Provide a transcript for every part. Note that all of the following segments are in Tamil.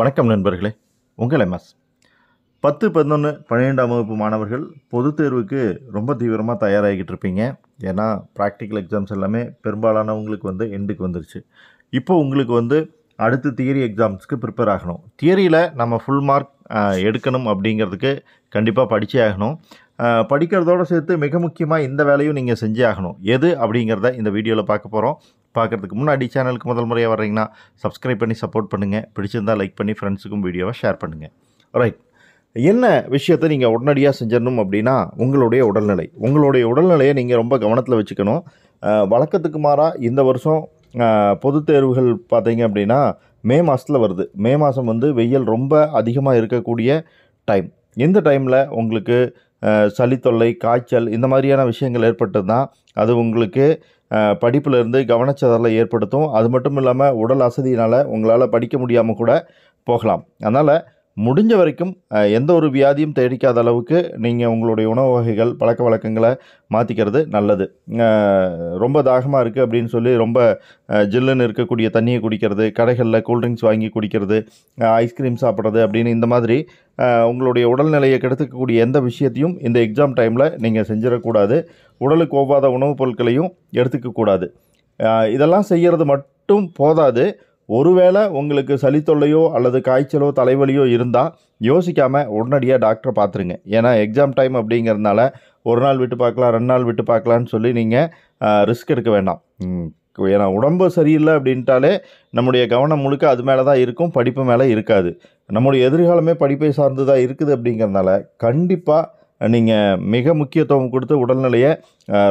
வணக்கம் நண்பர்களே உங்கள் எம்எஸ் பத்து பதினொன்று பன்னிரெண்டாம் வகுப்பு மாணவர்கள் பொது தேர்வுக்கு ரொம்ப தீவிரமாக தயாராகிக்கிட்டு இருப்பீங்க ஏன்னா ப்ராக்டிக்கல் எக்ஸாம்ஸ் எல்லாமே பெரும்பாலானவங்களுக்கு வந்து எண்டுக்கு வந்துருச்சு இப்போ உங்களுக்கு வந்து அடுத்து தியரி எக்ஸாம்ஸ்க்கு ப்ரிப்பேர் ஆகணும் தியரியில் நம்ம ஃபுல் மார்க் எடுக்கணும் அப்படிங்கிறதுக்கு கண்டிப்பாக படித்தே ஆகணும் படிக்கிறதோடு சேர்த்து மிக முக்கியமாக இந்த வேலையும் நீங்கள் செஞ்சே ஆகணும் எது அப்படிங்கிறத இந்த வீடியோவில் பார்க்க போகிறோம் பார்க்குறதுக்கு முன்னாடி சேனலுக்கு முதல் முறையாக வர்றீங்கன்னா சப்ஸ்கிரைப் பண்ணி சப்போர்ட் பண்ணுங்கள் பிடிச்சிருந்தால் லைக் பண்ணி ஃப்ரெண்ட்ஸுக்கும் வீடியோவை ஷேர் பண்ணுங்கள் ரைட் என்ன விஷயத்தை நீங்கள் உடனடியாக செஞ்சிடணும் அப்படின்னா உங்களுடைய உடல்நிலை உங்களுடைய உடல்நிலையை நீங்கள் ரொம்ப கவனத்தில் வச்சுக்கணும் வழக்கத்துக்கு மாறாக இந்த வருஷம் பொது தேர்வுகள் பார்த்தீங்க அப்படின்னா மே மாதத்தில் வருது மே மாதம் வந்து வெயில் ரொம்ப அதிகமாக இருக்கக்கூடிய டைம் எந்த டைமில் உங்களுக்கு சளி தொல்லை காய்ச்சல் இந்த மாதிரியான விஷயங்கள் ஏற்பட்டது தான் அது உங்களுக்கு படிப்பிலிருந்து கவனச்சதலை ஏற்படுத்தும் அது மட்டும் இல்லாமல் உடல் அசதியினால் உங்களால் படிக்க முடியாமல் கூட போகலாம் அதனால் முடிஞ்ச வரைக்கும் எந்த ஒரு வியாதியும் தேடிக்காத அளவுக்கு நீங்கள் உங்களுடைய உணவு வகைகள் பழக்க வழக்கங்களை மாற்றிக்கிறது நல்லது ரொம்ப தாகமாக இருக்குது அப்படின்னு சொல்லி ரொம்ப ஜில்லுன்னு இருக்கக்கூடிய தண்ணியை குடிக்கிறது கடைகளில் கூல்ட்ரிங்க்ஸ் வாங்கி குடிக்கிறது ஐஸ்கிரீம் சாப்பிட்றது அப்படின்னு இந்த மாதிரி உங்களுடைய உடல்நிலையை கெடுத்துக்கக்கூடிய எந்த விஷயத்தையும் இந்த எக்ஸாம் டைமில் நீங்கள் செஞ்சிடக்கூடாது உடலுக்கு ஒவ்வாத உணவுப் பொருட்களையும் எடுத்துக்கக்கூடாது இதெல்லாம் செய்கிறது மட்டும் போதாது ஒருவேளை உங்களுக்கு சளி தொல்லையோ அல்லது காய்ச்சலோ தலைவலியோ இருந்தால் யோசிக்காமல் உடனடியாக டாக்டரை பார்த்துருங்க ஏன்னா எக்ஸாம் டைம் அப்படிங்கிறதுனால ஒரு நாள் விட்டு பார்க்கலாம் ரெண்டு நாள் விட்டு பார்க்கலான்னு சொல்லி நீங்கள் ரிஸ்க் எடுக்க வேண்டாம் ஏன்னா உடம்பு சரியில்லை அப்படின்ட்டாலே நம்முடைய கவனம் முழுக்க அது மேலே தான் இருக்கும் படிப்பு மேலே இருக்காது நம்முடைய எதிர்காலமே படிப்பை சார்ந்து தான் இருக்குது அப்படிங்கிறதுனால கண்டிப்பாக நீங்கள் மிக முக்கியத்துவம் கொடுத்து உடல்நிலையை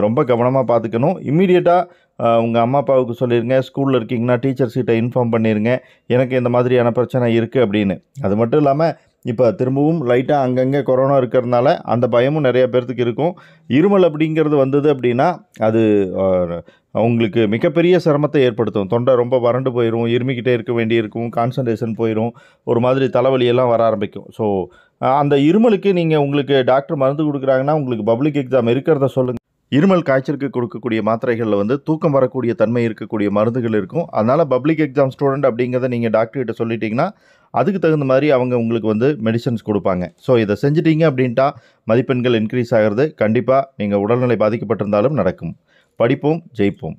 ரொம்ப கவனமாக பார்த்துக்கணும் இம்மீடியட்டாக உங்கள் அம்மா அப்பாவுக்கு சொல்லிடுங்க ஸ்கூலில் இருக்கீங்கன்னா டீச்சர்ஸ்கிட்ட இன்ஃபார்ம் பண்ணிடுங்க எனக்கு இந்த மாதிரியான பிரச்சனை இருக்குது அப்படின்னு அது மட்டும் இல்லாமல் இப்போ திரும்பவும் லைட்டாக அங்கங்கே கொரோனா இருக்கிறதுனால அந்த பயமும் நிறையா பேர்த்துக்கு இருக்கும் இருமல் அப்படிங்கிறது வந்தது அப்படின்னா அது அவங்களுக்கு மிகப்பெரிய சிரமத்தை ஏற்படுத்தும் தொண்டை ரொம்ப வறண்டு போயிடும் இருமிக்கிட்டே இருக்க வேண்டியிருக்கும் கான்சன்ட்ரேஷன் போயிடும் ஒரு மாதிரி தலைவலியெல்லாம் வர ஆரம்பிக்கும் ஸோ அந்த இருமலுக்கு நீங்கள் உங்களுக்கு டாக்டர் மருந்து கொடுக்குறாங்கன்னா உங்களுக்கு பப்ளிக் எக்ஸாம் இருக்கிறத சொல்லுங்கள் இருமல் காய்ச்சலுக்கு கொடுக்கக்கூடிய மாத்திரைகளில் வந்து தூக்கம் வரக்கூடிய தன்மை இருக்கக்கூடிய மருந்துகள் இருக்கும் அதனால் பப்ளிக் எக்ஸாம் ஸ்டூடெண்ட் அப்படிங்கிறத நீங்கள் டாக்டர்கிட்ட சொல்லிட்டிங்கன்னா அதுக்கு தகுந்த மாதிரி அவங்க உங்களுக்கு வந்து மெடிசன்ஸ் கொடுப்பாங்க ஸோ இதை செஞ்சிட்டிங்க அப்படின்ட்டா மதிப்பெண்கள் இன்க்ரீஸ் ஆகிறது கண்டிப்பாக நீங்கள் உடல்நிலை பாதிக்கப்பட்டிருந்தாலும் நடக்கும் படிப்போம் ஜெயிப்போம்